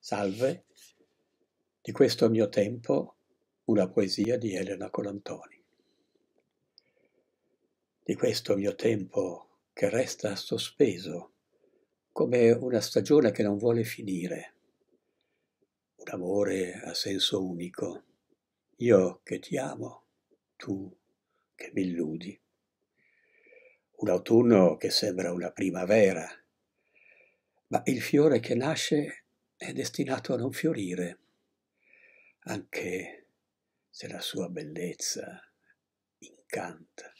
Salve, di questo mio tempo una poesia di Elena Colantoni. Di questo mio tempo che resta sospeso, come una stagione che non vuole finire. Un amore a senso unico, io che ti amo, tu che mi illudi. Un autunno che sembra una primavera, ma il fiore che nasce è destinato a non fiorire, anche se la sua bellezza incanta.